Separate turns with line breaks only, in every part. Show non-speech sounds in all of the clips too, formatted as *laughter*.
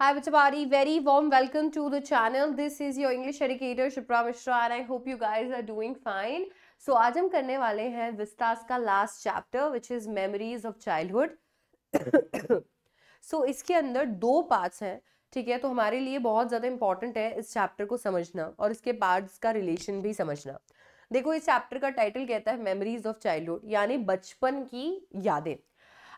Hi everybody, very warm welcome to the channel. This is your English educator Shipra Mishra and I hope you guys are doing fine. So आज हम करने वाले हैं विस्तास का last chapter which is memories of childhood so इसके अंदर दो पार्ट्स हैं ठीक है तो हमारे लिए बहुत ज़्यादा इंपॉर्टेंट है इस चैप्टर को समझना और इसके पार्ट्स का रिलेशन भी समझना देखो इस चैप्टर का टाइटल कहता है मेमरीज ऑफ चाइल्डहुड यानी बचपन की यादें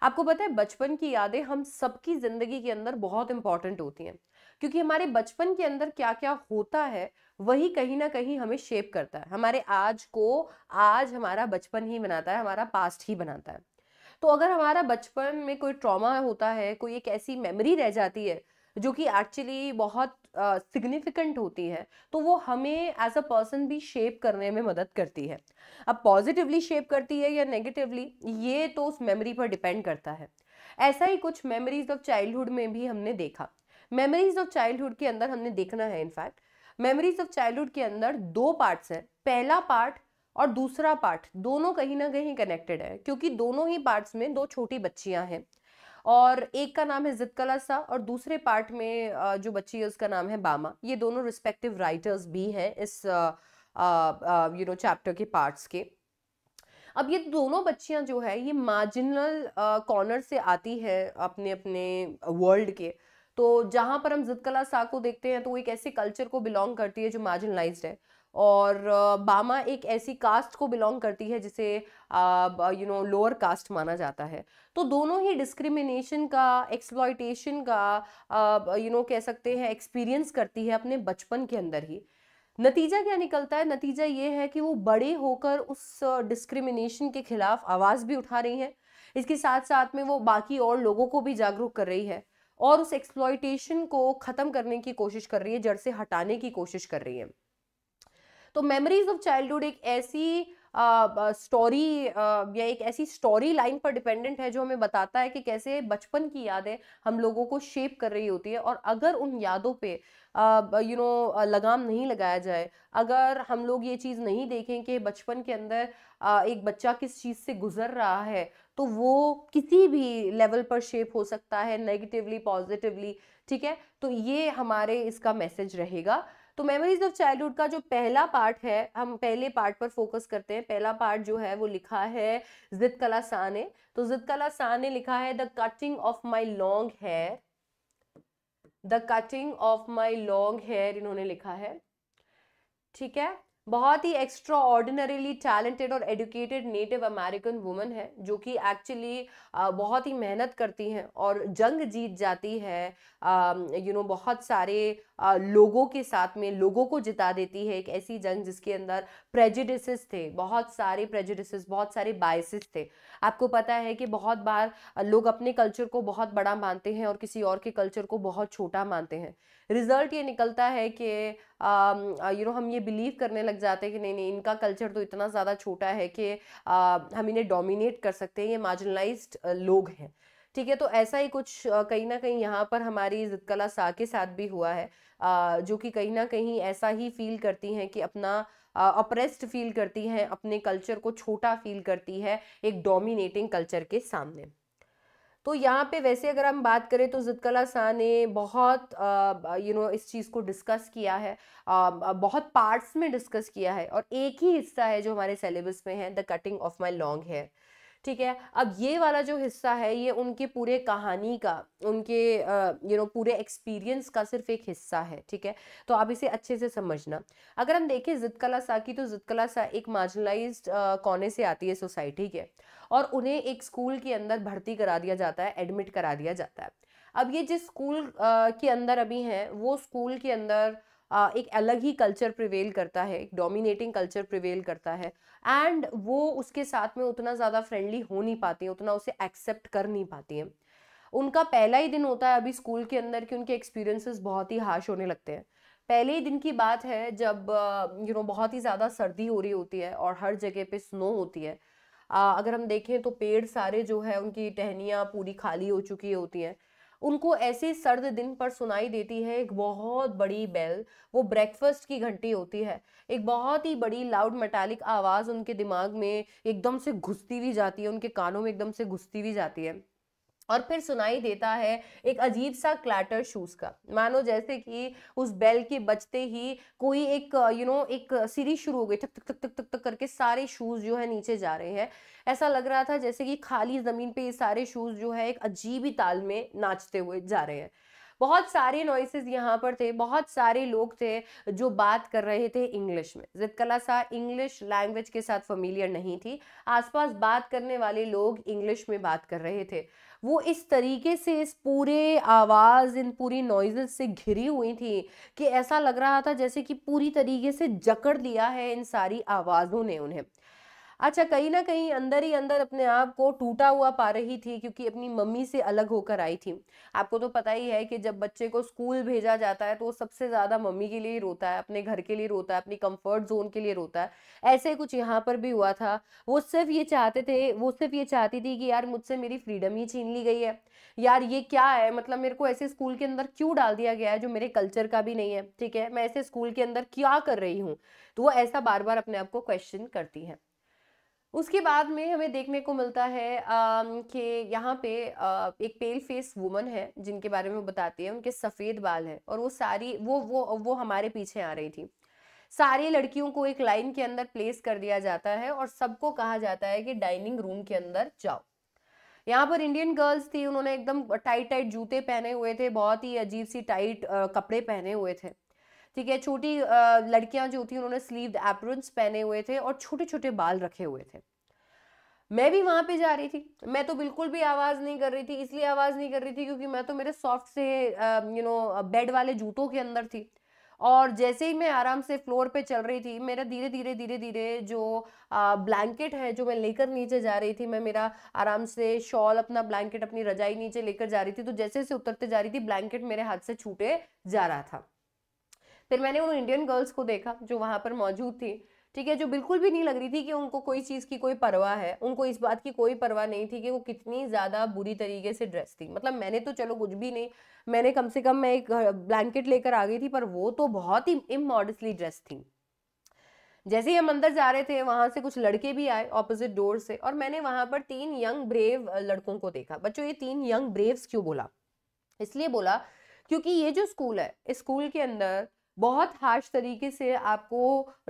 आपको पता है बचपन की यादें हम सबकी ज़िंदगी के अंदर बहुत इंपॉर्टेंट होती हैं क्योंकि हमारे बचपन के अंदर क्या क्या होता है वही कहीं ना कहीं हमें शेप करता है हमारे आज को आज हमारा बचपन ही बनाता है हमारा पास्ट ही बनाता है तो अगर हमारा बचपन में कोई ट्रॉमा होता है कोई एक ऐसी मेमोरी रह जाती है जो कि एक्चुअली बहुत सिग्निफिकेंट uh, होती है तो वो हमें एज अ पर्सन भी शेप करने में मदद करती है अब पॉजिटिवली शेप करती है या नेगेटिवली ये तो उस मेमोरी पर डिपेंड करता है ऐसा ही कुछ मेमोरीज ऑफ चाइल्डहुड में भी हमने देखा मेमोरीज ऑफ चाइल्डहुड के अंदर हमने देखना है इनफैक्ट मेमोरीज ऑफ चाइल्डहुड के अंदर दो पार्ट्स हैं पहला पार्ट और दूसरा पार्ट दोनों कहीं ना कहीं कनेक्टेड है क्योंकि दोनों ही पार्ट्स में दो छोटी बच्चियां हैं और एक का नाम है जिद सा और दूसरे पार्ट में जो बच्ची है उसका नाम है बामा ये दोनों रिस्पेक्टिव राइटर्स भी हैं इस यू नो चैप्टर के पार्ट्स के अब ये दोनों बच्चियां जो है ये मार्जिनल कॉर्नर से आती है अपने अपने वर्ल्ड के तो जहाँ पर हम जिद कला सा को देखते हैं तो वो एक ऐसे कल्चर को बिलोंग करती है जो मार्जिनलाइज्ड है और बामा एक ऐसी कास्ट को बिलोंग करती है जिसे यू नो लोअर कास्ट माना जाता है तो दोनों ही डिस्क्रिमिनेशन का एक्सप्लॉयटेशन का यू नो कह सकते हैं एक्सपीरियंस करती है अपने बचपन के अंदर ही नतीजा क्या निकलता है नतीजा ये है कि वो बड़े होकर उस डिस्क्रिमिनेशन के खिलाफ आवाज़ भी उठा रही हैं इसके साथ साथ में वो बाकी और लोगों को भी जागरूक कर रही है और उस एक्सप्लॉयटेशन को ख़त्म करने की कोशिश कर रही है जड़ से हटाने की कोशिश कर रही है तो मेमोरीज ऑफ चाइल्डहुड एक ऐसी स्टोरी uh, uh, या एक ऐसी स्टोरी लाइन पर डिपेंडेंट है जो हमें बताता है कि कैसे बचपन की यादें हम लोगों को शेप कर रही होती है और अगर उन यादों पे यू नो लगाम नहीं लगाया जाए अगर हम लोग ये चीज़ नहीं देखें कि बचपन के अंदर uh, एक बच्चा किस चीज़ से गुजर रहा है तो वो किसी भी लेवल पर शेप हो सकता है नेगेटिवली पॉजिटिवली ठीक है तो ये हमारे इसका मैसेज रहेगा तो मेमोरीज ऑफ चाइल्डहुड का जो पहला पार्ट है हम पहले पार्ट पर फोकस करते हैं पहला पार्ट जो है वो लिखा है जिद कला शाह ने तो जिद कला शाह ने लिखा है the cutting of my long hair the cutting of my long hair इन्होंने लिखा है ठीक है बहुत ही एक्स्ट्रा ऑर्डिनरीली टैलेंटेड और एडुकेटेड नेटिव अमेरिकन वुमन है जो कि एक्चुअली बहुत ही मेहनत करती हैं और जंग जीत जाती है यू नो बहुत सारे लोगों के साथ में लोगों को जिता देती है एक ऐसी जंग जिसके अंदर प्रेजिडिस थे बहुत सारे प्रेजिडिस बहुत सारे बायसेस थे आपको पता है कि बहुत बार लोग अपने कल्चर को बहुत बड़ा मानते हैं और किसी और के कल्चर को बहुत छोटा मानते हैं रिजल्ट ये निकलता है कि यू नो हम ये बिलीव करने लग जाते हैं कि नहीं नहीं इनका कल्चर तो इतना ज़्यादा छोटा है कि हम इन्हें डोमिनेट कर सकते हैं ये मार्जिनलाइज्ड लोग हैं ठीक है तो ऐसा ही कुछ कहीं ना कहीं यहाँ पर हमारी कला सा के साथ भी हुआ है आ, जो कि कहीं ना कहीं ऐसा ही फील करती हैं कि अपना अप्रेस्ड फील करती हैं अपने कल्चर को छोटा फील करती है एक डोमिनेटिंग कल्चर के सामने तो यहाँ पे वैसे अगर हम बात करें तो जिदकला शाह ने बहुत यू नो इस चीज़ को डिस्कस किया है आ, बहुत पार्ट्स में डिस्कस किया है और एक ही हिस्सा है जो हमारे सेलेबस में है the cutting of my long hair ठीक है अब ये वाला जो हिस्सा है ये उनके पूरे कहानी का उनके यू नो पूरे एक्सपीरियंस का सिर्फ एक हिस्सा है ठीक है तो आप इसे अच्छे से समझना अगर हम देखें जिद कला सा की तो जिद कला सा एक मार्जिनलाइज कोने से आती है सोसाइटी के और उन्हें एक स्कूल के अंदर भर्ती करा दिया जाता है एडमिट करा दिया जाता है अब ये जिस स्कूल के अंदर अभी हैं वो स्कूल के अंदर एक अलग ही कल्चर प्रिवेल करता है एक डोमिनेटिंग कल्चर प्रिवेल करता है एंड वो उसके साथ में उतना ज़्यादा फ्रेंडली हो नहीं पाती है उतना उसे एक्सेप्ट कर नहीं पाती है उनका पहला ही दिन होता है अभी स्कूल के अंदर कि उनके एक्सपीरियंसेस बहुत ही हार्श होने लगते हैं पहले ही दिन की बात है जब यू नो बहुत ही ज़्यादा सर्दी हो रही होती है और हर जगह पे स्नो होती है अगर हम देखें तो पेड़ सारे जो है उनकी टहनियाँ पूरी खाली हो चुकी होती हैं उनको ऐसे सर्द दिन पर सुनाई देती है एक बहुत बड़ी बेल वो ब्रेकफास्ट की घंटी होती है एक बहुत ही बड़ी लाउड मेटालिक आवाज़ उनके दिमाग में एकदम से घुसती हुई जाती है उनके कानों में एकदम से घुसती हुई जाती है और फिर सुनाई देता है एक अजीब सा क्लैटर शूज़ का मानो जैसे कि उस बेल के बजते ही कोई एक यू नो एक सीरीज शुरू हो गई थक थक थक थक थक करके सारे शूज़ जो है नीचे जा रहे हैं ऐसा लग रहा था जैसे कि खाली ज़मीन पे ये सारे शूज़ जो है एक अजीब ही ताल में नाचते हुए जा रहे हैं बहुत सारे नॉइसेस यहाँ पर थे बहुत सारे लोग थे जो बात कर रहे थे इंग्लिश में जितकला सा इंग्लिश लैंग्वेज के साथ फमीलियर नहीं थी आसपास बात करने वाले लोग इंग्लिश में बात कर रहे थे वो इस तरीके से इस पूरे आवाज़ इन पूरी नॉइजेस से घिरी हुई थी कि ऐसा लग रहा था जैसे कि पूरी तरीके से जकड़ लिया है इन सारी आवाज़ों ने उन्हें अच्छा कहीं ना कहीं अंदर ही अंदर अपने आप को टूटा हुआ पा रही थी क्योंकि अपनी मम्मी से अलग होकर आई थी आपको तो पता ही है कि जब बच्चे को स्कूल भेजा जाता है तो वो सबसे ज़्यादा मम्मी के लिए रोता है अपने घर के लिए रोता है अपनी कंफर्ट जोन के लिए रोता है ऐसे कुछ यहाँ पर भी हुआ था वो सिर्फ ये चाहते थे वो सिर्फ ये चाहती थी कि यार मुझसे मेरी फ्रीडम ही छीन ली गई है यार ये क्या है मतलब मेरे को ऐसे स्कूल के अंदर क्यों डाल दिया गया है जो मेरे कल्चर का भी नहीं है ठीक है मैं ऐसे स्कूल के अंदर क्या कर रही हूँ तो वो ऐसा बार बार अपने आप को क्वेश्चन करती है उसके बाद में हमें देखने को मिलता है कि यहाँ पे आ, एक पेल फेस वुमन है जिनके बारे में बताती है उनके सफ़ेद बाल हैं और वो सारी वो वो वो हमारे पीछे आ रही थी सारी लड़कियों को एक लाइन के अंदर प्लेस कर दिया जाता है और सबको कहा जाता है कि डाइनिंग रूम के अंदर जाओ यहाँ पर इंडियन गर्ल्स थी उन्होंने एकदम टाइट टाइट जूते पहने हुए थे बहुत ही अजीब सी टाइट कपड़े पहने हुए थे ठीक है छोटी लड़कियां जो थी उन्होंने स्लीव्ड एप्रन्स पहने हुए थे और छोटे छोटे बाल रखे हुए थे मैं भी वहां पे जा रही थी मैं तो बिल्कुल भी आवाज़ नहीं कर रही थी इसलिए आवाज़ नहीं कर रही थी क्योंकि मैं तो मेरे सॉफ्ट से यू नो बेड वाले जूतों के अंदर थी और जैसे ही मैं आराम से फ्लोर पे चल रही थी मेरा धीरे धीरे धीरे धीरे जो आ, ब्लैंकेट है जो मैं लेकर नीचे जा रही थी मैं मेरा आराम से शॉल अपना ब्लैंकेट अपनी रजाई नीचे लेकर जा रही थी तो जैसे जैसे उतरते जा रही थी ब्लैंकेट मेरे हाथ से छूटे जा रहा था फिर मैंने उन इंडियन गर्ल्स को देखा जो वहाँ पर मौजूद थी ठीक है जो बिल्कुल भी नहीं लग रही थी कि उनको कोई चीज़ की कोई परवाह है उनको इस बात की कोई परवाह नहीं थी कि वो कितनी ज़्यादा बुरी तरीके से ड्रेस थी मतलब मैंने तो चलो कुछ भी नहीं मैंने कम से कम मैं एक ब्लैंकेट लेकर आ गई थी पर वो तो बहुत ही इमॉडसली ड्रेस थी जैसे ही हम अंदर जा रहे थे वहाँ से कुछ लड़के भी आए ऑपोजिट डोर से और मैंने वहाँ पर तीन यंग ब्रेव लड़कों को देखा बच्चों ये तीन यंग ब्रेव्स क्यों बोला इसलिए बोला क्योंकि ये जो स्कूल है इस स्कूल के अंदर बहुत हार्श तरीके से आपको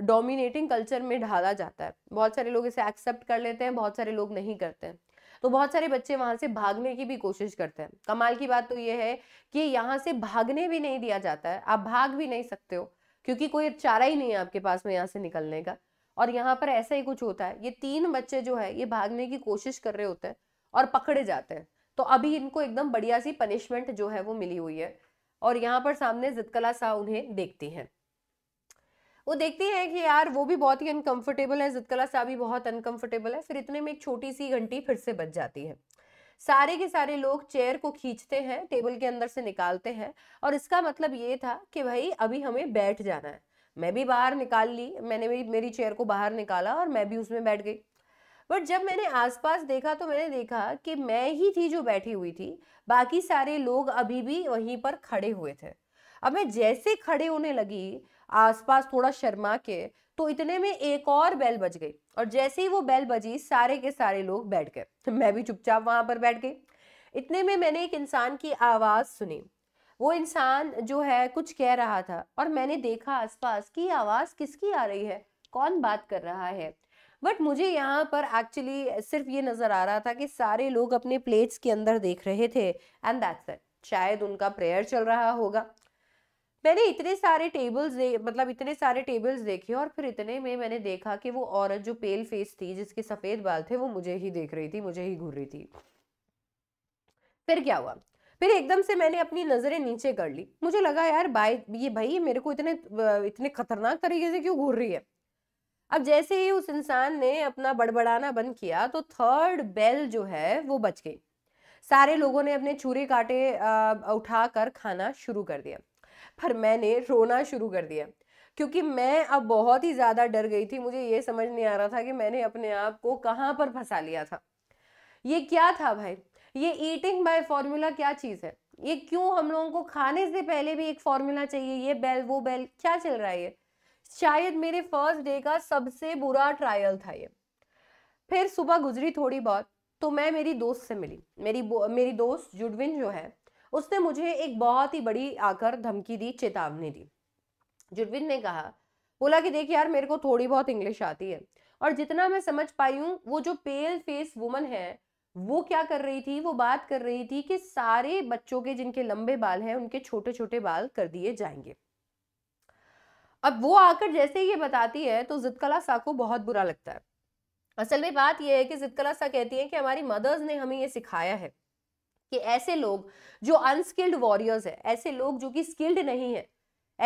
डोमिनेटिंग कल्चर में ढाला जाता है बहुत सारे लोग इसे एक्सेप्ट कर लेते हैं बहुत सारे लोग नहीं करते हैं तो बहुत सारे बच्चे वहां से भागने की भी कोशिश करते हैं कमाल की बात तो ये है कि यहाँ से भागने भी नहीं दिया जाता है आप भाग भी नहीं सकते हो क्योंकि कोई चारा ही नहीं है आपके पास में यहाँ से निकलने का और यहाँ पर ऐसा ही कुछ होता है ये तीन बच्चे जो है ये भागने की कोशिश कर रहे होते हैं और पकड़े जाते हैं तो अभी इनको एकदम बढ़िया सी पनिशमेंट जो है वो मिली हुई है और यहाँ पर सामने जितकला साह उन्हें देखती हैं वो देखती हैं कि यार वो भी बहुत ही अनकंफर्टेबल है जितकला साह भी बहुत अनकंफर्टेबल है फिर इतने में एक छोटी सी घंटी फिर से बच जाती है सारे के सारे लोग चेयर को खींचते हैं टेबल के अंदर से निकालते हैं और इसका मतलब ये था कि भाई अभी हमें बैठ जाना है मैं भी बाहर निकाल ली मैंने भी मेरी चेयर को बाहर निकाला और मैं भी उसमें बैठ गई बट जब मैंने आसपास देखा तो मैंने देखा कि मैं ही थी जो बैठी हुई थी बाकी सारे लोग अभी भी वहीं पर खड़े हुए थे अब मैं जैसे खड़े होने लगी आसपास थोड़ा शर्मा के तो इतने में एक और बेल बज गई और जैसे ही वो बेल बजी सारे के सारे लोग बैठ गए तो *laughs* मैं भी चुपचाप वहां पर बैठ गई इतने में मैंने एक इंसान की आवाज़ सुनी वो इंसान जो है कुछ कह रहा था और मैंने देखा आसपास की आवाज़ किसकी आ रही है कौन बात कर रहा है बट मुझे यहाँ पर एक्चुअली सिर्फ ये नज़र आ रहा था कि सारे लोग अपने प्लेट्स के अंदर देख रहे थे एंड दैट्स इट शायद उनका प्रेयर चल रहा होगा मैंने इतने सारे टेबल्स दे मतलब इतने सारे टेबल्स देखे और फिर इतने में मैंने देखा कि वो औरत जो पेल फेस थी जिसके सफ़ेद बाल थे वो मुझे ही देख रही थी मुझे ही घूर रही थी फिर क्या हुआ फिर एकदम से मैंने अपनी नज़रें नीचे कर ली मुझे लगा यार बाई ये भाई मेरे को इतने इतने खतरनाक तरीके से क्यों घूर रही है अब जैसे ही उस इंसान ने अपना बड़बड़ाना बंद किया तो थर्ड बेल जो है वो बच गई सारे लोगों ने अपने छुरे काटे उठा कर खाना शुरू कर दिया पर मैंने रोना शुरू कर दिया क्योंकि मैं अब बहुत ही ज़्यादा डर गई थी मुझे ये समझ नहीं आ रहा था कि मैंने अपने आप को कहाँ पर फंसा लिया था ये क्या था भाई ये ईटिंग बाय फॉर्मूला क्या चीज़ है ये क्यों हम लोगों को खाने से पहले भी एक फॉर्मूला चाहिए ये बेल वो बेल क्या चल रहा है ये शायद मेरे फर्स्ट डे का सबसे बुरा ट्रायल था ये फिर सुबह गुजरी थोड़ी बहुत तो मैं मेरी दोस्त से मिली मेरी मेरी दोस्त जुडविन जो है उसने मुझे एक बहुत ही बड़ी आकर धमकी दी चेतावनी दी जुडविन ने कहा बोला कि देख यार मेरे को थोड़ी बहुत इंग्लिश आती है और जितना मैं समझ पाई हूँ वो जो पेल फेस वुमन है वो क्या कर रही थी वो बात कर रही थी कि सारे बच्चों के जिनके लंबे बाल हैं उनके छोटे छोटे बाल कर दिए जाएंगे अब वो आकर जैसे ये बताती है तो जिदकला सा को बहुत बुरा लगता है असल में बात यह है कि जिदकला सा कहती है कि हमारी मदर्स ने हमें ये सिखाया है कि ऐसे लोग जो अनस्किल्ड वॉरियर्स है ऐसे लोग जो कि स्किल्ड नहीं है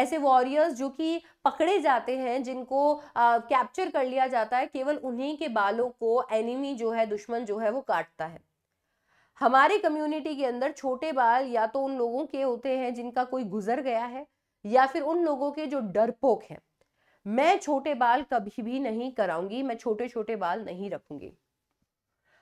ऐसे वॉरियर्स जो कि पकड़े जाते हैं जिनको कैप्चर कर लिया जाता है केवल उन्हीं के बालों को एनिमी जो है दुश्मन जो है वो काटता है हमारी कम्युनिटी के अंदर छोटे बाल या तो उन लोगों के होते हैं जिनका कोई गुजर गया है या फिर उन लोगों के जो डरपोक हैं मैं छोटे बाल कभी भी नहीं कराऊंगी मैं छोटे छोटे बाल नहीं रखूंगी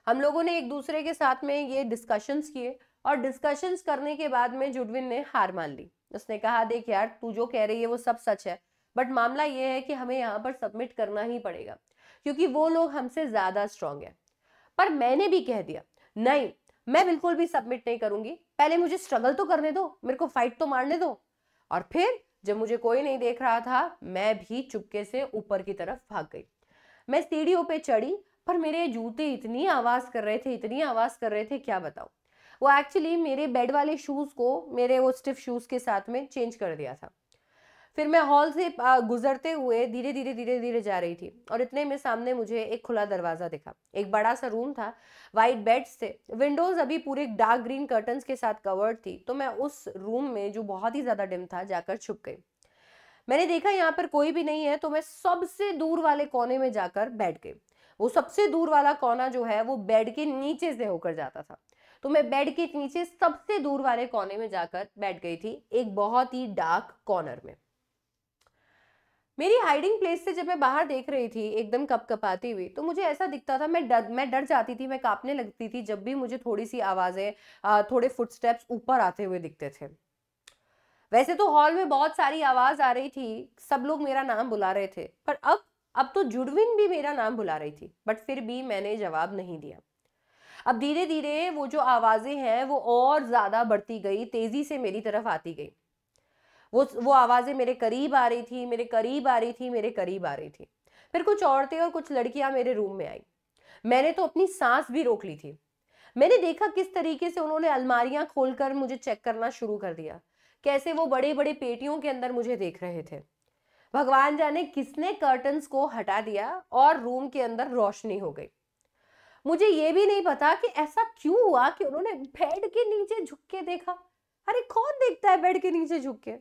हम लोगों ने एक दूसरे के साथ में ये डिस्कशंस किए और डिस्कशंस करने के बाद में जुडविन ने हार मान ली उसने कहा देख यार तू जो कह रही है वो सब सच है बट मामला ये है कि हमें यहाँ पर सबमिट करना ही पड़ेगा क्योंकि वो लोग हमसे ज़्यादा स्ट्रांग है पर मैंने भी कह दिया नहीं मैं बिल्कुल भी सबमिट नहीं करूंगी पहले मुझे स्ट्रगल तो करने दो मेरे को फाइट तो मारने दो और फिर जब मुझे कोई नहीं देख रहा था मैं भी चुपके से ऊपर की तरफ भाग गई मैं सीढ़ियों पे चढ़ी पर मेरे जूते इतनी आवाज़ कर रहे थे इतनी आवाज़ कर रहे थे क्या बताओ वो एक्चुअली मेरे बेड वाले शूज़ को मेरे वो स्टिफ शूज़ के साथ में चेंज कर दिया था फिर मैं हॉल से गुजरते हुए धीरे धीरे धीरे धीरे जा रही थी और इतने में सामने मुझे एक खुला दरवाज़ा दिखा एक बड़ा सा रूम था वाइट बेड्स थे विंडोज़ अभी पूरे डार्क ग्रीन कर्टन के साथ कवर्ड थी तो मैं उस रूम में जो बहुत ही ज़्यादा डिम था जाकर छुप गई मैंने देखा यहाँ पर कोई भी नहीं है तो मैं सबसे दूर वाले कोने में जाकर बैठ गई वो सबसे दूर वाला कोना जो है वो बेड के नीचे से होकर जाता था तो मैं बेड के नीचे सबसे दूर वाले कोने में जाकर बैठ गई थी एक बहुत ही डार्क कॉर्नर में मेरी हाइडिंग प्लेस से जब मैं बाहर देख रही थी एकदम कप कपाती हुई तो मुझे ऐसा दिखता था मैं डर मैं डर जाती थी मैं कांपने लगती थी जब भी मुझे थोड़ी सी आवाज़ें थोड़े फुटस्टेप्स ऊपर आते हुए दिखते थे वैसे तो हॉल में बहुत सारी आवाज़ आ रही थी सब लोग मेरा नाम बुला रहे थे पर अब अब तो जुड़विन भी मेरा नाम बुला रही थी बट फिर भी मैंने जवाब नहीं दिया अब धीरे धीरे वो जो आवाज़ें हैं वो और ज़्यादा बढ़ती गई तेज़ी से मेरी तरफ आती गई वो वो आवाज़ें मेरे करीब आ रही थी मेरे करीब आ रही थी मेरे करीब आ रही थी फिर कुछ औरतें और कुछ लड़कियां मेरे रूम में आई मैंने तो अपनी सांस भी रोक ली थी मैंने देखा किस तरीके से उन्होंने अलमारियां खोलकर मुझे चेक करना शुरू कर दिया कैसे वो बड़े बड़े पेटियों के अंदर मुझे देख रहे थे भगवान जाने किसने कर्टन्स को हटा दिया और रूम के अंदर रोशनी हो गई मुझे ये भी नहीं पता कि ऐसा क्यों हुआ कि उन्होंने बेड के नीचे झुक के देखा अरे कौन देखता है बेड के नीचे झुक के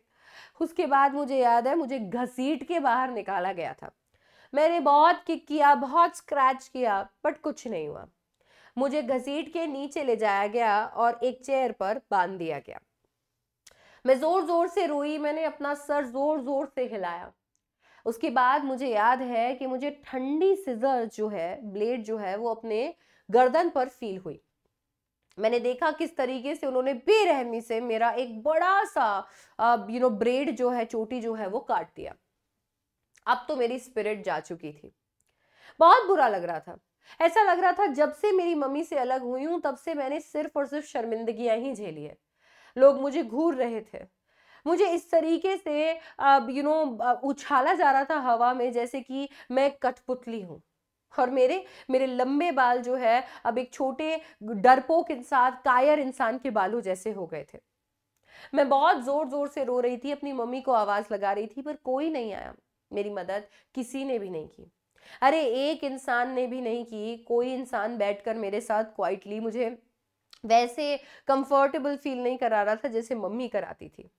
उसके बाद मुझे याद है मुझे घसीट के बाहर निकाला गया था मैंने बहुत किक किया बहुत स्क्रैच किया बट कुछ नहीं हुआ मुझे घसीट के नीचे ले जाया गया और एक चेयर पर बांध दिया गया मैं ज़ोर ज़ोर से रोई मैंने अपना सर ज़ोर ज़ोर से हिलाया उसके बाद मुझे याद है कि मुझे ठंडी सिजर जो है ब्लेड जो है वो अपने गर्दन पर फील हुई मैंने देखा किस तरीके से उन्होंने बेरहमी से मेरा एक बड़ा सा यू नो ब्रेड जो है चोटी जो है वो काट दिया अब तो मेरी स्पिरिट जा चुकी थी बहुत बुरा लग रहा था ऐसा लग रहा था जब से मेरी मम्मी से अलग हुई हूं तब से मैंने सिर्फ और सिर्फ शर्मिंदगियां ही झेली है लोग मुझे घूर रहे थे मुझे इस तरीके से यू नो उछाला जा रहा था हवा में जैसे कि मैं कठपुतली हूँ और मेरे मेरे लंबे बाल जो है अब एक छोटे डरपोक इंसान कायर इंसान के बालों जैसे हो गए थे मैं बहुत ज़ोर ज़ोर से रो रही थी अपनी मम्मी को आवाज़ लगा रही थी पर कोई नहीं आया मेरी मदद किसी ने भी नहीं की अरे एक इंसान ने भी नहीं की कोई इंसान बैठकर मेरे साथ क्वाइटली मुझे वैसे कंफर्टेबल फील नहीं करा रहा था जैसे मम्मी कराती थी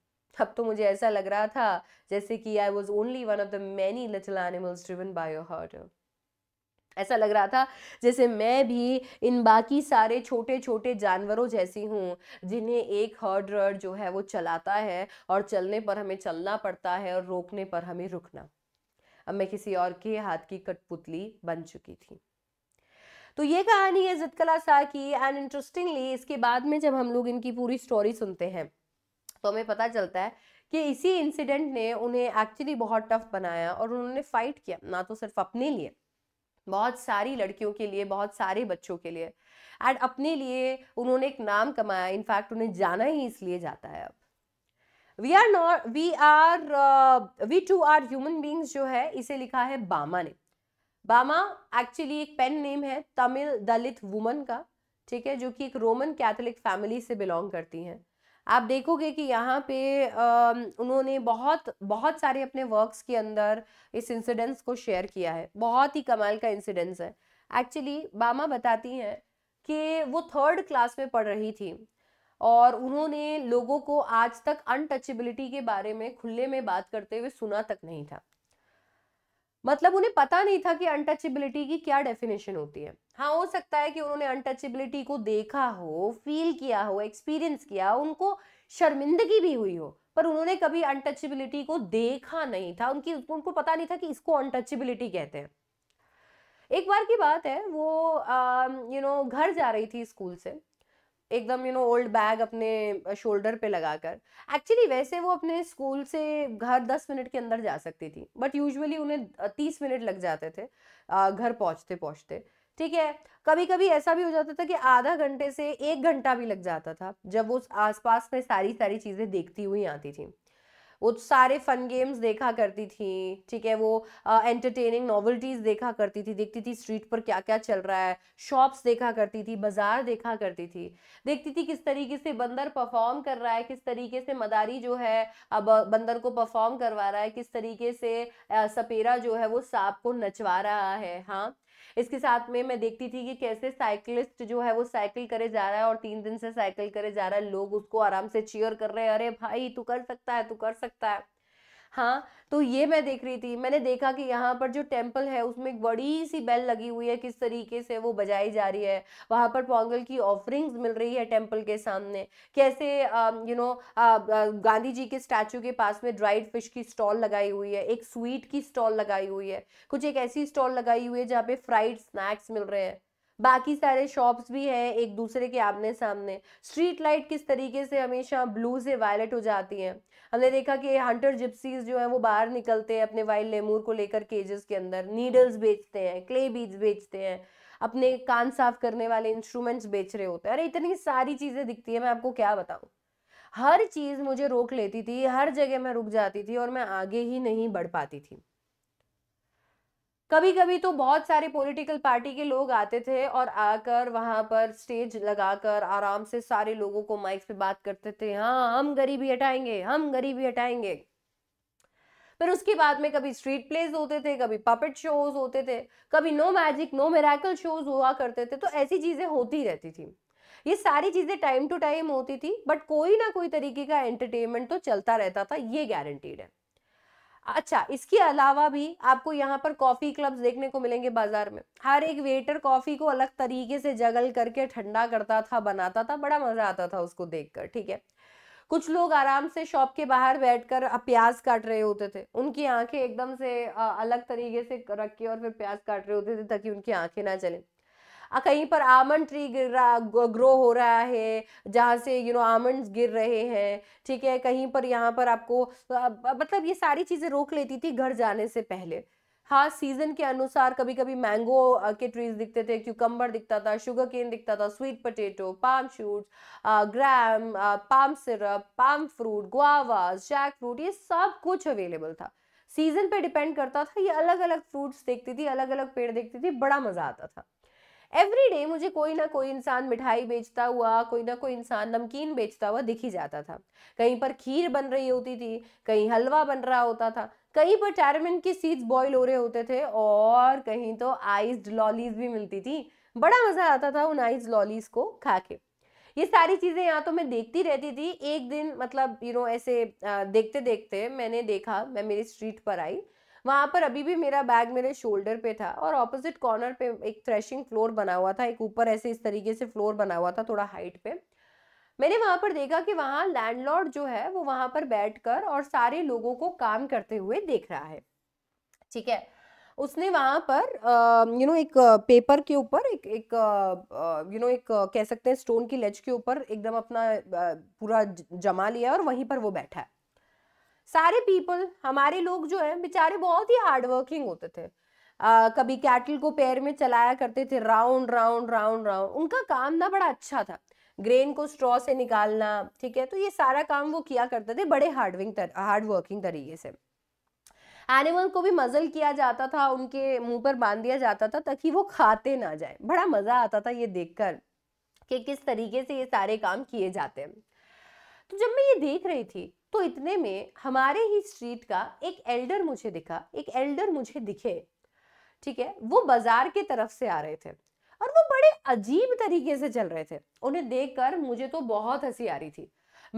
अब तो मुझे ऐसा लग रहा था जैसे कि I was only one of the many little animals driven by your heart ऐसा लग रहा था जैसे मैं भी इन बाकी सारे छोटे छोटे जानवरों जैसी हूँ जिन्हें एक हर्ड रड जो है वो चलाता है और चलने पर हमें चलना पड़ता है और रोकने पर हमें रुकना अब मैं किसी और के हाथ की कठपुतली बन चुकी थी तो ये कहानी है जितकला शाह की एंड इंटरेस्टिंगली इसके बाद में जब हम लोग इनकी पूरी स्टोरी सुनते हैं तो हमें पता चलता है कि इसी इंसिडेंट ने उन्हें एक्चुअली बहुत टफ बनाया और उन्होंने फाइट किया ना तो सिर्फ अपने लिए बहुत सारी लड़कियों के लिए बहुत सारे बच्चों के लिए एंड अपने लिए उन्होंने एक नाम कमाया इनफैक्ट उन्हें जाना ही इसलिए जाता है अब we are not we are we too are human beings जो है इसे लिखा है बामा ने बामा एक्चुअली एक पेन नेम है तमिल दलित वुमन का ठीक है जो कि एक रोमन कैथोलिक फैमिली से बिलोंग करती हैं आप देखोगे कि यहाँ पे उन्होंने बहुत बहुत सारे अपने वर्क्स के अंदर इस इंसिडेंस को शेयर किया है बहुत ही कमाल का इंसिडेंस है एक्चुअली बामा बताती हैं कि वो थर्ड क्लास में पढ़ रही थी और उन्होंने लोगों को आज तक अनटचेबिलिटी के बारे में खुले में बात करते हुए सुना तक नहीं था मतलब उन्हें पता नहीं था कि अनटचेबिलिटी की क्या डेफिनेशन होती है हाँ हो सकता है कि उन्होंने अनटचेबिलिटी को देखा हो फील किया हो एक्सपीरियंस किया हो उनको शर्मिंदगी भी हुई हो पर उन्होंने कभी अनटचेबिलिटी को देखा नहीं था उनकी उनको पता नहीं था कि इसको अनटचेबिलिटी कहते हैं एक बार की बात है वो यू नो you know, घर जा रही थी स्कूल से एकदम यू नो ओल्ड बैग अपने शोल्डर पे लगाकर एक्चुअली वैसे वो अपने स्कूल से घर दस मिनट के अंदर जा सकती थी बट यूजुअली उन्हें तीस मिनट लग जाते थे घर पहुँचते पहुँचते ठीक है कभी कभी ऐसा भी हो जाता था कि आधा घंटे से एक घंटा भी लग जाता था जब वो आसपास में सारी सारी चीज़ें देखती हुई आती थी वो तो सारे फन गेम्स देखा करती थी ठीक है वो एंटरटेनिंग नॉवल्टीज देखा करती थी देखती थी स्ट्रीट पर क्या क्या चल रहा है शॉप्स देखा करती थी बाजार देखा करती थी देखती थी किस तरीके से बंदर परफॉर्म कर रहा है किस तरीके से मदारी जो है अब बंदर को परफॉर्म करवा रहा है किस तरीके से सपेरा जो है वो सांप को नचवा रहा है हाँ इसके साथ में मैं देखती थी कि कैसे साइकिलिस्ट जो है वो साइकिल करे जा रहा है और तीन दिन से साइकिल करे जा रहा है लोग उसको आराम से चीयर कर रहे हैं अरे भाई तू कर सकता है तू कर सकता है हाँ तो ये मैं देख रही थी मैंने देखा कि यहाँ पर जो टेम्पल है उसमें एक बड़ी सी बेल लगी हुई है किस तरीके से वो बजाई जा रही है वहाँ पर पोंगल की ऑफरिंग्स मिल रही है टेम्पल के सामने कैसे यू नो गांधी जी के स्टैचू के पास में ड्राइड फिश की स्टॉल लगाई हुई है एक स्वीट की स्टॉल लगाई हुई है कुछ एक ऐसी स्टॉल लगाई हुई है जहाँ पे फ्राइड स्नैक्स मिल रहे हैं बाकी सारे शॉप्स भी हैं एक दूसरे के आमने सामने स्ट्रीट लाइट किस तरीके से हमेशा ब्लू से वायलेट हो जाती है हमने देखा कि हंटर जिप्सीज जो है वो बाहर निकलते हैं अपने वाइल्ड लेमूर को लेकर केजेस के अंदर नीडल्स बेचते हैं क्ले बीज बेचते हैं अपने कान साफ करने वाले इंस्ट्रूमेंट्स बेच रहे होते हैं अरे इतनी सारी चीज़ें दिखती है मैं आपको क्या बताऊँ हर चीज़ मुझे रोक लेती थी हर जगह मैं रुक जाती थी और मैं आगे ही नहीं बढ़ पाती थी कभी कभी तो बहुत सारे पॉलिटिकल पार्टी के लोग आते थे और आकर वहां पर स्टेज लगाकर आराम से सारे लोगों को माइक्स पे बात करते थे हाँ हम गरीबी हटाएंगे हम गरीबी हटाएंगे फिर उसके बाद में कभी स्ट्रीट प्लेज होते थे कभी पपेट शोज होते थे कभी no magic no miracle shows हुआ करते थे तो ऐसी चीज़ें होती रहती थी ये सारी चीज़ें टाइम टू टाइम होती थी बट कोई ना कोई तरीके का एंटरटेनमेंट तो चलता रहता था ये गारंटीड है अच्छा इसके अलावा भी आपको यहाँ पर कॉफ़ी क्लब्स देखने को मिलेंगे बाजार में हर एक वेटर कॉफ़ी को अलग तरीके से जगल करके ठंडा करता था बनाता था बड़ा मज़ा आता था उसको देखकर ठीक है कुछ लोग आराम से शॉप के बाहर बैठकर प्याज काट रहे होते थे उनकी आंखें एकदम से अलग तरीके से रख के और फिर प्याज काट रहे होते थे ताकि उनकी आंखें ना चलें कहीं पर आमंड ट्री गिर रहा ग्रो हो रहा है जहाँ से यू नो आमंड गिर रहे हैं ठीक है कहीं पर यहाँ पर आपको मतलब ये सारी चीज़ें रोक लेती थी घर जाने से पहले हाँ सीजन के अनुसार कभी कभी मैंगो के ट्रीज दिखते थे क्यूकम्बर दिखता था शुगर केन दिखता था sweet potato palm shoot gram palm syrup palm fruit guavas jackfruit ये सब कुछ अवेलेबल था सीजन पे डिपेंड करता था ये अलग अलग फ्रूट्स देखती थी अलग अलग पेड़ देखती थी बड़ा मज़ा आता था एवरी डे मुझे कोई ना कोई इंसान मिठाई बेचता हुआ कोई ना कोई इंसान नमकीन बेचता हुआ दिख ही जाता था कहीं पर खीर बन रही होती थी कहीं हलवा बन रहा होता था कहीं पर टैरमिन की सीड्स बॉयल हो रहे होते थे और कहीं तो आइस्ड लॉलीज भी मिलती थी बड़ा मज़ा आता था उन आइस्ड लॉलीज को खा के ये सारी चीज़ें यहाँ तो मैं देखती रहती थी एक दिन मतलब यू नो ऐसे देखते देखते मैंने देखा मैं मेरी स्ट्रीट पर आई वहाँ पर अभी भी मेरा बैग मेरे शोल्डर पे था और ऑपोजिट कॉर्नर पे एक थ्रेशिंग फ्लोर बना हुआ था एक ऊपर ऐसे इस तरीके से फ्लोर बना हुआ था थोड़ा हाइट पे मैंने वहाँ पर देखा कि वहाँ लैंडलॉर्ड जो है वो वहाँ पर बैठकर और सारे लोगों को काम करते हुए देख रहा है ठीक है उसने वहाँ पर यू नो एक पेपर के ऊपर एक एक यू नो एक कह सकते हैं स्टोन की लेच के ऊपर एकदम अपना पूरा जमा लिया और वहीं पर वो बैठा है सारे पीपल हमारे लोग जो है बेचारे बहुत ही हार्डवर्किंग होते थे आ, कभी कैटल को पैर में चलाया करते थे राउंड राउंड राउंड राउंड उनका काम ना बड़ा अच्छा था ग्रेन को स्ट्रॉ से निकालना ठीक है तो ये सारा काम वो किया करते थे बड़े हार्डविंग तर, हार्ड वर्किंग तरीके से एनिमल को भी मजल किया जाता था उनके मुंह पर बांध दिया जाता था ताकि वो खाते ना जाए बड़ा मजा आता था ये देखकर कि किस तरीके से ये सारे काम किए जाते हैं तो जब मैं ये देख रही थी तो इतने में हमारे ही स्ट्रीट का एक एल्डर मुझे दिखा एक एल्डर मुझे दिखे ठीक है वो बाजार के तरफ से आ रहे थे और वो बड़े अजीब तरीके से चल रहे थे उन्हें देखकर मुझे तो बहुत हंसी आ रही थी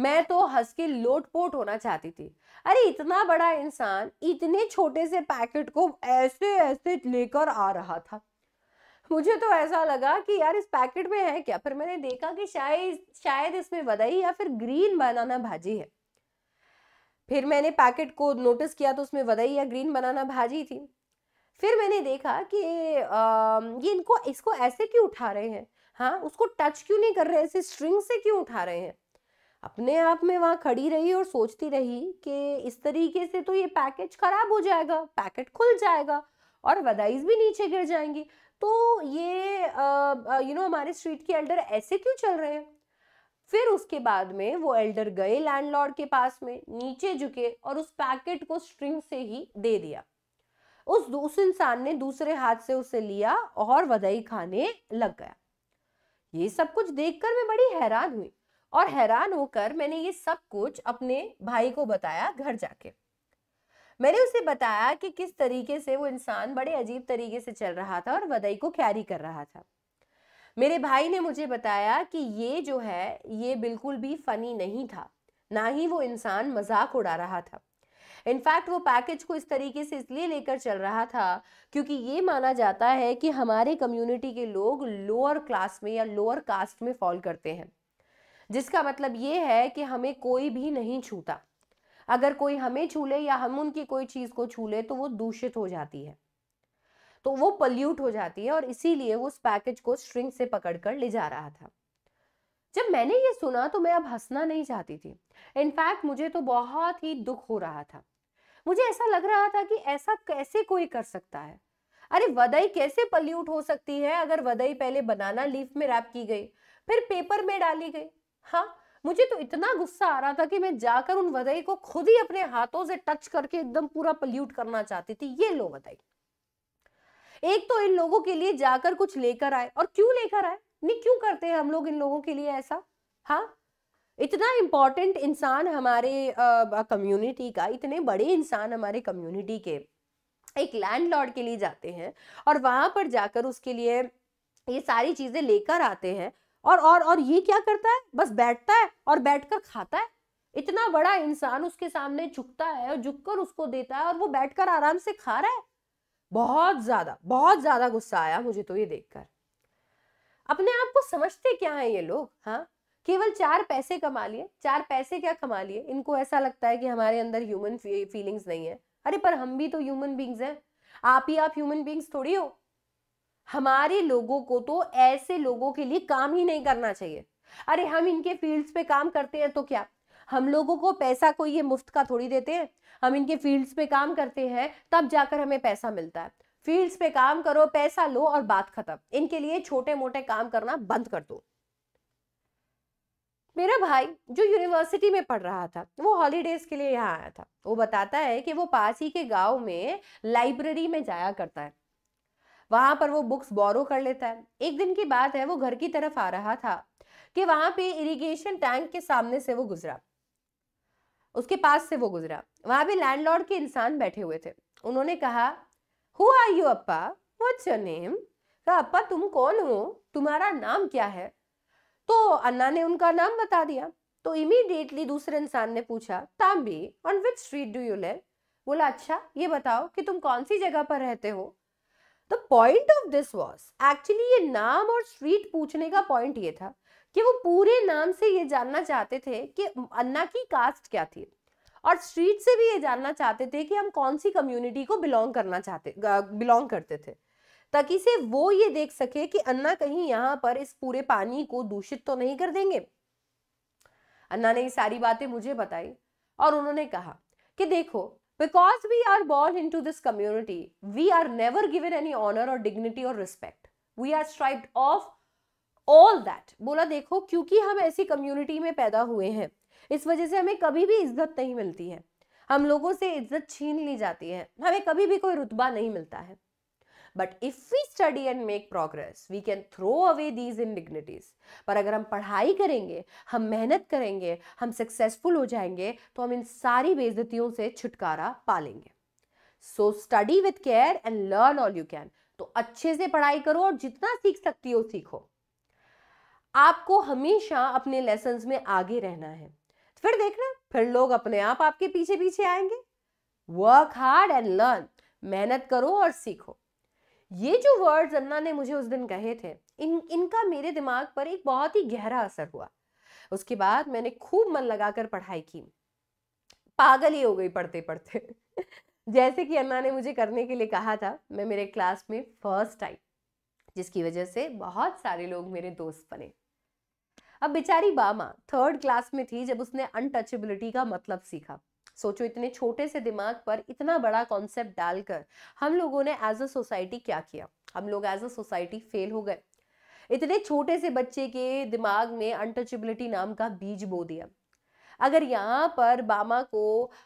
मैं तो हंस के लोटपोट होना चाहती थी अरे इतना बड़ा इंसान इतने छोटे से पैकेट को ऐसे ऐसे लेकर आ रहा था मुझे तो ऐसा लगा कि यार इस पैकेट में है क्या फिर मैंने देखा कि शायद शायद इसमें वदई या फिर ग्रीन बनाना भाजी है फिर मैंने पैकेट को नोटिस किया तो उसमें वदई या ग्रीन बनाना भाजी थी फिर मैंने देखा कि आ, ये इनको इसको ऐसे क्यों उठा रहे हैं हाँ उसको टच क्यों नहीं कर रहे ऐसे स्ट्रिंग से क्यों उठा रहे हैं अपने आप में वहाँ खड़ी रही और सोचती रही कि इस तरीके से तो ये पैकेज ख़राब हो जाएगा पैकेट खुल जाएगा और वदाइज भी नीचे गिर जाएंगी तो ये यू नो हमारे स्ट्रीट के एल्डर ऐसे क्यों चल रहे हैं फिर उसके बाद में वो एल्डर गए लैंडलॉर्ड के पास में नीचे झुके और उस पैकेट को स्ट्रिंग से ही दे दिया उस उस इंसान ने दूसरे हाथ से उसे लिया और वधाई खाने लग गया ये सब कुछ देखकर मैं बड़ी हैरान हुई और हैरान होकर मैंने ये सब कुछ अपने भाई को बताया घर जाके मैंने उसे बताया कि किस तरीके से वो इंसान बड़े अजीब तरीके से चल रहा था और वधाई को कैरी कर रहा था मेरे भाई ने मुझे बताया कि ये जो है ये बिल्कुल भी फ़नी नहीं था ना ही वो इंसान मजाक उड़ा रहा था इनफैक्ट वो पैकेज को इस तरीके से इसलिए लेकर चल रहा था क्योंकि ये माना जाता है कि हमारे कम्युनिटी के लोग लोअर क्लास में या लोअर कास्ट में फॉल करते हैं जिसका मतलब ये है कि हमें कोई भी नहीं छूता अगर कोई हमें छू ले या हम उनकी कोई चीज़ को छू ले तो वो दूषित हो जाती है तो वो पल्यूट हो जाती है और इसीलिए वो उस पैकेज को स्ट्रिंग से पकड़ कर ले जा रहा था जब मैंने ये सुना तो मैं अब हंसना नहीं चाहती थी इनफैक्ट मुझे तो बहुत ही दुख हो रहा था मुझे ऐसा लग रहा था कि ऐसा कैसे कोई कर सकता है अरे वदई कैसे पल्यूट हो सकती है अगर वदई पहले बनाना लीफ में रैप की गई फिर पेपर में डाली गई हाँ मुझे तो इतना गुस्सा आ रहा था कि मैं जाकर उन वदई को खुद ही अपने हाथों से टच करके एकदम पूरा पल्यूट करना चाहती थी ये लो वदई एक तो इन लोगों के लिए जाकर कुछ लेकर आए और क्यों लेकर आए नहीं क्यों करते हैं हम लोग इन लोगों के लिए ऐसा हाँ इतना इम्पोर्टेंट इंसान हमारे कम्युनिटी का इतने बड़े इंसान हमारे कम्युनिटी के एक लैंडलॉर्ड के लिए जाते हैं और वहां पर जाकर उसके लिए ये सारी चीज़ें लेकर आते हैं और और और ये क्या करता है बस बैठता है और बैठकर खाता है इतना बड़ा इंसान उसके सामने झुकता है और झुककर उसको देता है और वो बैठकर आराम से खा रहा है बहुत ज़्यादा बहुत ज़्यादा गुस्सा आया मुझे तो ये देखकर अपने आप को समझते क्या है ये लोग हाँ केवल चार पैसे कमा लिए चार पैसे क्या कमा लिए इनको ऐसा लगता है कि हमारे अंदर ह्यूमन फीलिंग्स नहीं है अरे पर हम भी तो ह्यूमन बींग्स हैं आप ही आप ह्यूमन बींग्स थोड़ी हो हमारे लोगों को तो ऐसे लोगों के लिए काम ही नहीं करना चाहिए अरे हम इनके फील्ड्स पे काम करते हैं तो क्या हम लोगों को पैसा कोई ये मुफ्त का थोड़ी देते हैं हम इनके फील्ड्स पे काम करते हैं तब जाकर हमें पैसा मिलता है फील्ड्स पे काम करो पैसा लो और बात खत्म इनके लिए छोटे मोटे काम करना बंद कर दो मेरा भाई जो यूनिवर्सिटी में पढ़ रहा था वो हॉलीडेज के लिए यहाँ आया था वो बताता है कि वो पास ही के गांव में लाइब्रेरी में जाया करता है वहां पर वो बुक्स बोरो कर लेता है एक दिन की बात है वो घर की तरफ आ रहा था कि वहां पे इरिगेशन टैंक के सामने से वो गुजरा उसके पास से वो गुजरा वहां भी लैंडलॉर्ड के इंसान बैठे हुए थे उन्होंने कहा हु आर यू अप्पा व्हाट्स योर नेम कहा अप्पा तुम कौन हो तुम्हारा नाम क्या है तो अन्ना ने उनका नाम बता दिया तो इमीडिएटली दूसरे इंसान ने पूछा तांबी on which street do you live बोला अच्छा ये बताओ कि तुम कौन सी जगह पर रहते हो the point of this was actually ये नाम और स्ट्रीट पूछने का पॉइंट ये था कि वो पूरे नाम से ये जानना चाहते थे कि अन्ना की कास्ट क्या थी और स्ट्रीट से भी ये जानना चाहते थे कि हम कौन सी कम्युनिटी को बिलोंग करना चाहते बिलोंग करते थे ताकि से वो ये देख सके कि अन्ना कहीं यहाँ पर इस पूरे पानी को दूषित तो नहीं कर देंगे अन्ना ने ये सारी बातें मुझे बताई और उन्होंने कहा कि देखो because we are born into this community we are never given any honour और डिग्निटी और respect we are stripped of all that बोला देखो क्योंकि हम ऐसी कम्युनिटी में पैदा हुए हैं इस वजह से हमें कभी भी इज्जत नहीं मिलती है हम लोगों से इज्जत छीन ली जाती है हमें कभी भी कोई रुतबा नहीं मिलता है but if we study and make progress we can throw away these indignities पर अगर हम पढ़ाई करेंगे हम मेहनत करेंगे हम सक्सेसफुल हो जाएंगे तो हम इन सारी बेजतियों से छुटकारा पा लेंगे so study with care and learn all you can तो अच्छे से पढ़ाई करो और जितना सीख सकती हो सीखो आपको हमेशा अपने लेसन में आगे रहना है तो फिर देखना फिर लोग अपने आप आपके पीछे पीछे आएंगे वर्क हार्ड एंड लर्न मेहनत करो और सीखो ये जो वर्ड्स अन्ना ने मुझे उस दिन कहे थे इन इनका मेरे दिमाग पर एक बहुत ही गहरा असर हुआ उसके बाद मैंने खूब मन लगाकर पढ़ाई की पागल ही हो गई पढ़ते पढ़ते *laughs* जैसे कि अन्ना ने मुझे करने के लिए कहा था मैं मेरे क्लास में फर्स्ट आई जिसकी वजह से बहुत सारे लोग मेरे दोस्त बने अब बेचारी बामा थर्ड क्लास में थी जब उसने अनटचेबिलिटी का मतलब सीखा सोचो इतने छोटे से दिमाग पर इतना बड़ा कॉन्सेप्ट डालकर हम लोगों ने एज अ सोसाइटी क्या किया हम लोग एज अ सोसाइटी फेल हो गए इतने छोटे से बच्चे के दिमाग में अनटचेबिलिटी नाम का बीज बो दिया अगर यहाँ पर बामा को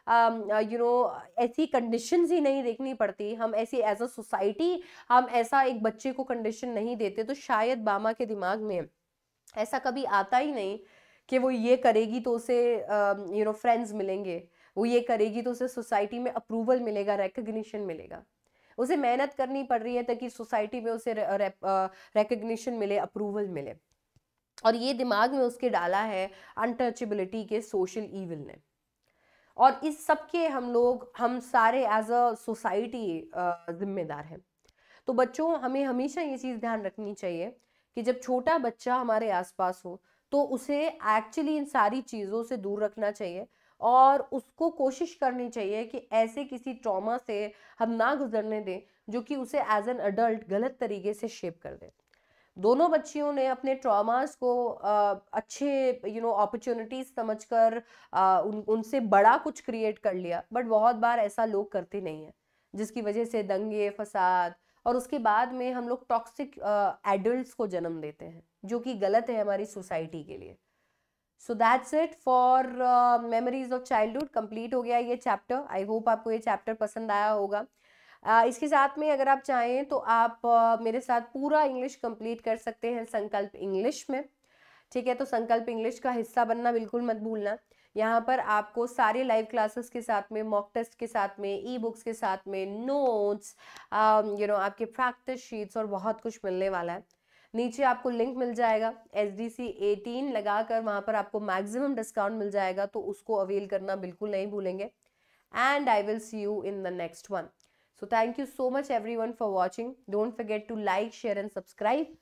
यू um, नो ऐसी कंडीशन ही नहीं देखनी पड़ती हम ऐसी एज अ सोसाइटी हम ऐसा एक बच्चे को कंडीशन नहीं देते तो शायद बामा के दिमाग में ऐसा कभी आता ही नहीं कि वो ये करेगी तो उसे यू नो फ्रेंड्स मिलेंगे वो ये करेगी तो उसे सोसाइटी में अप्रूवल मिलेगा रिकग्निशन मिलेगा उसे मेहनत करनी पड़ रही है ताकि सोसाइटी में उसे रिकग्निशन मिले अप्रूवल मिले और ये दिमाग में उसके डाला है अनटचेबिलिटी के सोशल ईविल ने और इस सब के हम लोग हम सारे एज अ सोसाइटी जिम्मेदार हैं तो बच्चों हमें हमेशा ये चीज़ ध्यान रखनी चाहिए कि जब छोटा बच्चा हमारे आसपास हो तो उसे एक्चुअली इन सारी चीज़ों से दूर रखना चाहिए और उसको कोशिश करनी चाहिए कि ऐसे किसी ट्रॉमा से हम ना गुजरने दें जो कि उसे एज एन अडल्ट गलत तरीके से शेप कर दे दोनों बच्चियों ने अपने ट्रॉमास को आ, अच्छे यू नो अपॉर्चुनिटीज समझकर उन उनसे बड़ा कुछ क्रिएट कर लिया बट बहुत बार ऐसा लोग करते नहीं हैं जिसकी वजह से दंगे फसाद और उसके बाद में हम लोग टॉक्सिक एडल्ट को जन्म देते हैं जो कि गलत है हमारी सोसाइटी के लिए so that's it for memories of childhood complete हो गया ये चैप्टर आई होप आपको ये चैप्टर पसंद आया होगा uh, इसके साथ में अगर आप चाहें तो आप uh, मेरे साथ पूरा इंग्लिश कंप्लीट कर सकते हैं संकल्प इंग्लिश में ठीक है तो संकल्प इंग्लिश का हिस्सा बनना बिल्कुल मत भूलना यहाँ पर आपको सारे लाइव क्लासेस के साथ में मॉक टेस्ट के साथ में ई बुक्स के साथ में नोट्स यू नो आपके प्रैक्टिस शीट्स और बहुत कुछ मिलने वाला है नीचे आपको लिंक मिल जाएगा एस डी सी एटीन लगा कर वहाँ पर आपको मैक्सिमम डिस्काउंट मिल जाएगा तो उसको अवेल करना बिल्कुल नहीं भूलेंगे and I will see you in the next one so thank you so much everyone for watching don't forget to like share and subscribe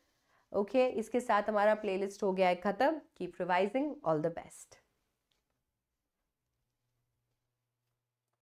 okay इसके साथ हमारा प्लेलिस्ट हो गया है खत्म. Keep revising all the best